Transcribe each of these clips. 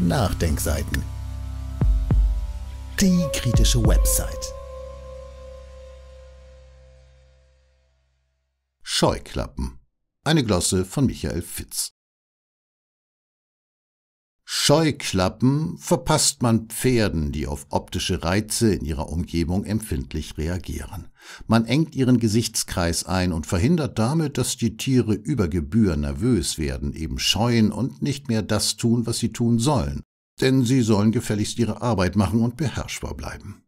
Nachdenkseiten. Die kritische Website. Scheuklappen. Eine Glosse von Michael Fitz. Scheuklappen verpasst man Pferden, die auf optische Reize in ihrer Umgebung empfindlich reagieren. Man engt ihren Gesichtskreis ein und verhindert damit, dass die Tiere über Gebühr nervös werden, eben scheuen und nicht mehr das tun, was sie tun sollen. Denn sie sollen gefälligst ihre Arbeit machen und beherrschbar bleiben.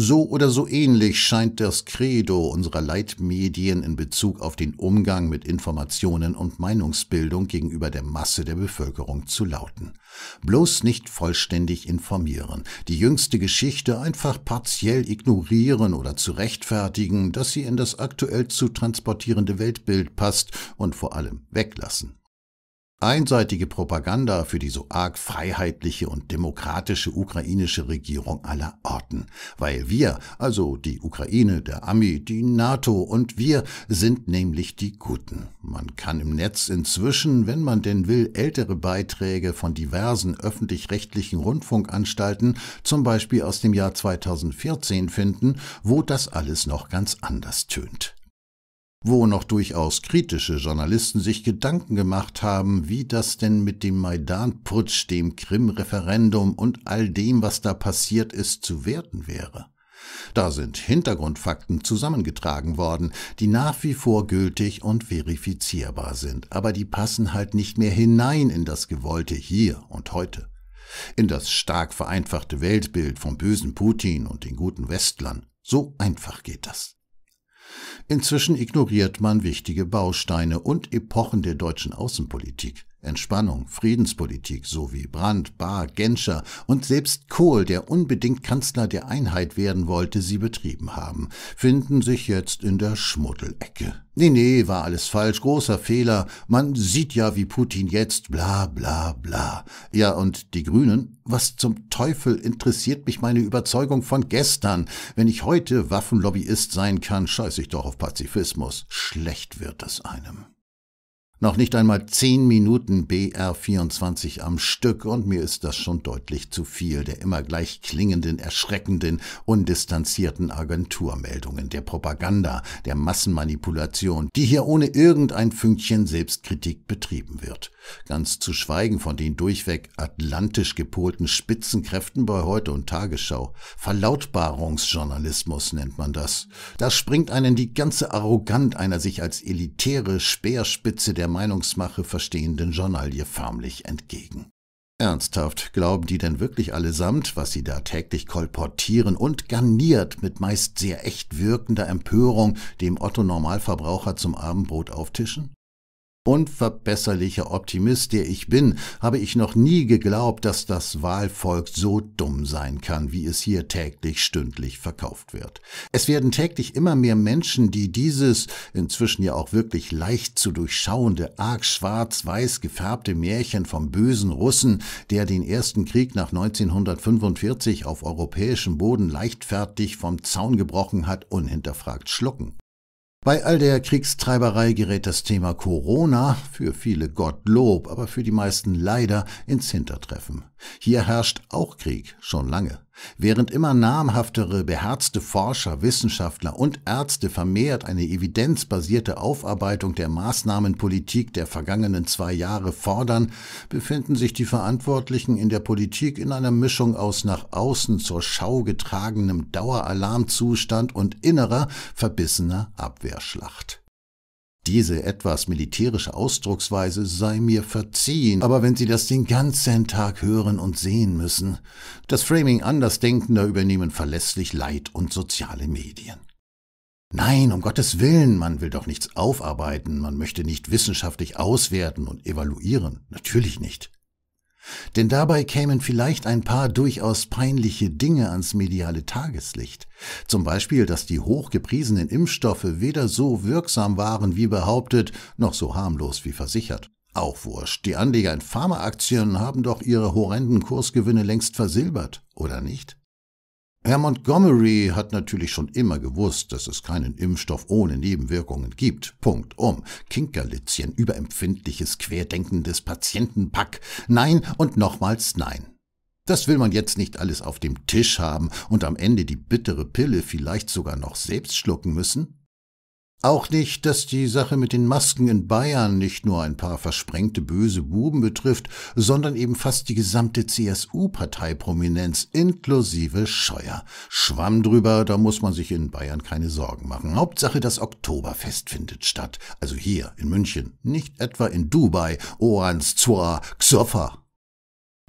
So oder so ähnlich scheint das Credo unserer Leitmedien in Bezug auf den Umgang mit Informationen und Meinungsbildung gegenüber der Masse der Bevölkerung zu lauten. Bloß nicht vollständig informieren, die jüngste Geschichte einfach partiell ignorieren oder zu rechtfertigen, dass sie in das aktuell zu transportierende Weltbild passt und vor allem weglassen. Einseitige Propaganda für die so arg freiheitliche und demokratische ukrainische Regierung aller Orten. Weil wir, also die Ukraine, der Ami, die NATO und wir, sind nämlich die Guten. Man kann im Netz inzwischen, wenn man denn will, ältere Beiträge von diversen öffentlich-rechtlichen Rundfunkanstalten, zum Beispiel aus dem Jahr 2014, finden, wo das alles noch ganz anders tönt wo noch durchaus kritische Journalisten sich Gedanken gemacht haben, wie das denn mit dem Maidan-Putsch, dem Krim-Referendum und all dem, was da passiert ist, zu werten wäre. Da sind Hintergrundfakten zusammengetragen worden, die nach wie vor gültig und verifizierbar sind, aber die passen halt nicht mehr hinein in das Gewollte hier und heute, in das stark vereinfachte Weltbild vom bösen Putin und den guten Westlern. So einfach geht das. Inzwischen ignoriert man wichtige Bausteine und Epochen der deutschen Außenpolitik. Entspannung, Friedenspolitik so wie Brandt, Bahr, Genscher und selbst Kohl, der unbedingt Kanzler der Einheit werden wollte, sie betrieben haben, finden sich jetzt in der Schmuddelecke. Nee, nee, war alles falsch, großer Fehler, man sieht ja, wie Putin jetzt, bla bla bla. Ja, und die Grünen? Was zum Teufel interessiert mich meine Überzeugung von gestern? Wenn ich heute Waffenlobbyist sein kann, scheiß ich doch auf Pazifismus. Schlecht wird es einem. Noch nicht einmal zehn Minuten BR24 am Stück und mir ist das schon deutlich zu viel der immer gleich klingenden, erschreckenden, undistanzierten Agenturmeldungen, der Propaganda, der Massenmanipulation, die hier ohne irgendein Fünkchen Selbstkritik betrieben wird. Ganz zu schweigen von den durchweg atlantisch gepolten Spitzenkräften bei Heute und Tagesschau. Verlautbarungsjournalismus nennt man das. Da springt einen die ganze Arroganz einer sich als elitäre Speerspitze der der Meinungsmache verstehenden Journalie förmlich entgegen. Ernsthaft, glauben die denn wirklich allesamt, was sie da täglich kolportieren und garniert mit meist sehr echt wirkender Empörung dem Otto Normalverbraucher zum Abendbrot auftischen? unverbesserlicher Optimist, der ich bin, habe ich noch nie geglaubt, dass das Wahlvolk so dumm sein kann, wie es hier täglich stündlich verkauft wird. Es werden täglich immer mehr Menschen, die dieses inzwischen ja auch wirklich leicht zu durchschauende, arg schwarz-weiß gefärbte Märchen vom bösen Russen, der den ersten Krieg nach 1945 auf europäischem Boden leichtfertig vom Zaun gebrochen hat, unhinterfragt schlucken. Bei all der Kriegstreiberei gerät das Thema Corona, für viele Gottlob, aber für die meisten leider, ins Hintertreffen. Hier herrscht auch Krieg, schon lange. Während immer namhaftere, beherzte Forscher, Wissenschaftler und Ärzte vermehrt eine evidenzbasierte Aufarbeitung der Maßnahmenpolitik der vergangenen zwei Jahre fordern, befinden sich die Verantwortlichen in der Politik in einer Mischung aus nach außen zur Schau getragenem Daueralarmzustand und innerer, verbissener Abwehrschlacht. Diese etwas militärische Ausdrucksweise sei mir verziehen, aber wenn Sie das den ganzen Tag hören und sehen müssen, das Framing Andersdenkender übernehmen verlässlich Leid und soziale Medien. Nein, um Gottes Willen, man will doch nichts aufarbeiten, man möchte nicht wissenschaftlich auswerten und evaluieren, natürlich nicht. Denn dabei kämen vielleicht ein paar durchaus peinliche Dinge ans mediale Tageslicht. Zum Beispiel, dass die hochgepriesenen Impfstoffe weder so wirksam waren wie behauptet, noch so harmlos wie versichert. Auch wurscht, die Anleger in Pharmaaktien haben doch ihre horrenden Kursgewinne längst versilbert, oder nicht? Herr Montgomery hat natürlich schon immer gewusst, dass es keinen Impfstoff ohne Nebenwirkungen gibt. Punkt um. Kinkerlitzchen, überempfindliches, querdenkendes Patientenpack. Nein und nochmals nein. Das will man jetzt nicht alles auf dem Tisch haben und am Ende die bittere Pille vielleicht sogar noch selbst schlucken müssen? Auch nicht, dass die Sache mit den Masken in Bayern nicht nur ein paar versprengte böse Buben betrifft, sondern eben fast die gesamte CSU-Parteiprominenz inklusive Scheuer. Schwamm drüber, da muss man sich in Bayern keine Sorgen machen. Hauptsache das Oktoberfest findet statt. Also hier in München, nicht etwa in Dubai, Orans, Zoa, Xoffer.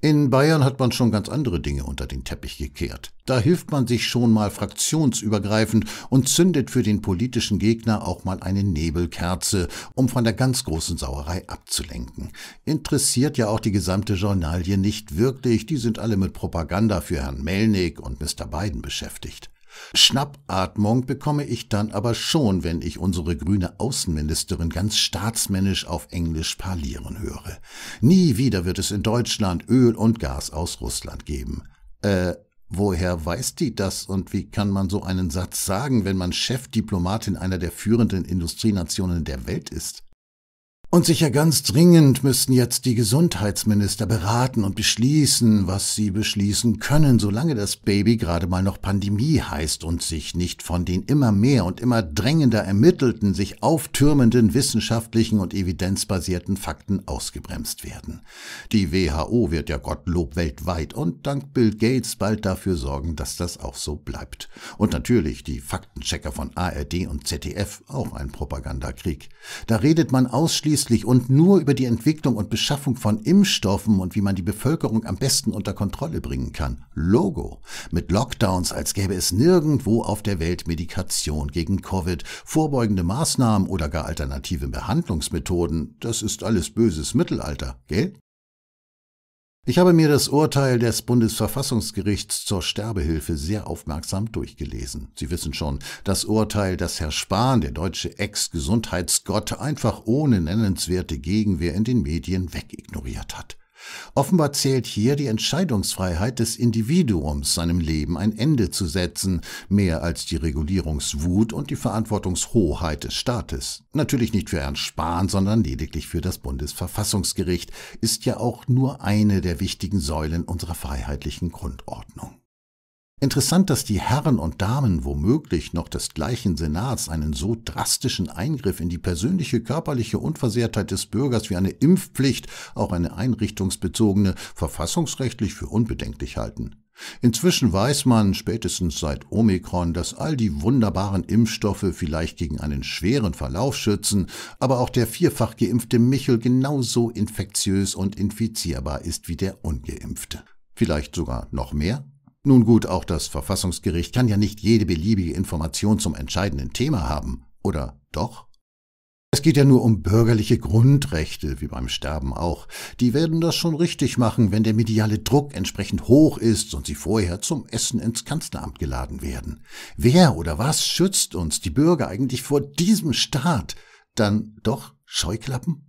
In Bayern hat man schon ganz andere Dinge unter den Teppich gekehrt. Da hilft man sich schon mal fraktionsübergreifend und zündet für den politischen Gegner auch mal eine Nebelkerze, um von der ganz großen Sauerei abzulenken. Interessiert ja auch die gesamte Journalie nicht wirklich, die sind alle mit Propaganda für Herrn Melnick und Mr. Biden beschäftigt. Schnappatmung bekomme ich dann aber schon, wenn ich unsere grüne Außenministerin ganz staatsmännisch auf Englisch parlieren höre. Nie wieder wird es in Deutschland Öl und Gas aus Russland geben. Äh, woher weiß die das und wie kann man so einen Satz sagen, wenn man Chefdiplomatin einer der führenden Industrienationen der Welt ist? Und sicher ganz dringend müssten jetzt die Gesundheitsminister beraten und beschließen, was sie beschließen können, solange das Baby gerade mal noch Pandemie heißt und sich nicht von den immer mehr und immer drängender ermittelten, sich auftürmenden wissenschaftlichen und evidenzbasierten Fakten ausgebremst werden. Die WHO wird ja Gottlob weltweit und dank Bill Gates bald dafür sorgen, dass das auch so bleibt. Und natürlich die Faktenchecker von ARD und ZDF, auch ein Propagandakrieg. Da redet man ausschließlich ausschließlich und nur über die Entwicklung und Beschaffung von Impfstoffen und wie man die Bevölkerung am besten unter Kontrolle bringen kann. Logo. Mit Lockdowns, als gäbe es nirgendwo auf der Welt Medikation gegen Covid, vorbeugende Maßnahmen oder gar alternative Behandlungsmethoden. Das ist alles böses Mittelalter, gell? Ich habe mir das Urteil des Bundesverfassungsgerichts zur Sterbehilfe sehr aufmerksam durchgelesen. Sie wissen schon, das Urteil, das Herr Spahn, der deutsche Ex-Gesundheitsgott, einfach ohne nennenswerte Gegenwehr in den Medien wegignoriert hat. Offenbar zählt hier die Entscheidungsfreiheit des Individuums, seinem Leben ein Ende zu setzen, mehr als die Regulierungswut und die Verantwortungshoheit des Staates. Natürlich nicht für Herrn Spahn, sondern lediglich für das Bundesverfassungsgericht, ist ja auch nur eine der wichtigen Säulen unserer freiheitlichen Grundordnung. Interessant, dass die Herren und Damen womöglich noch des gleichen Senats einen so drastischen Eingriff in die persönliche körperliche Unversehrtheit des Bürgers wie eine Impfpflicht, auch eine einrichtungsbezogene, verfassungsrechtlich für unbedenklich halten. Inzwischen weiß man, spätestens seit Omikron, dass all die wunderbaren Impfstoffe vielleicht gegen einen schweren Verlauf schützen, aber auch der vierfach geimpfte Michel genauso infektiös und infizierbar ist wie der ungeimpfte. Vielleicht sogar noch mehr? Nun gut, auch das Verfassungsgericht kann ja nicht jede beliebige Information zum entscheidenden Thema haben, oder doch? Es geht ja nur um bürgerliche Grundrechte, wie beim Sterben auch. Die werden das schon richtig machen, wenn der mediale Druck entsprechend hoch ist und sie vorher zum Essen ins Kanzleramt geladen werden. Wer oder was schützt uns, die Bürger, eigentlich vor diesem Staat? Dann doch Scheuklappen?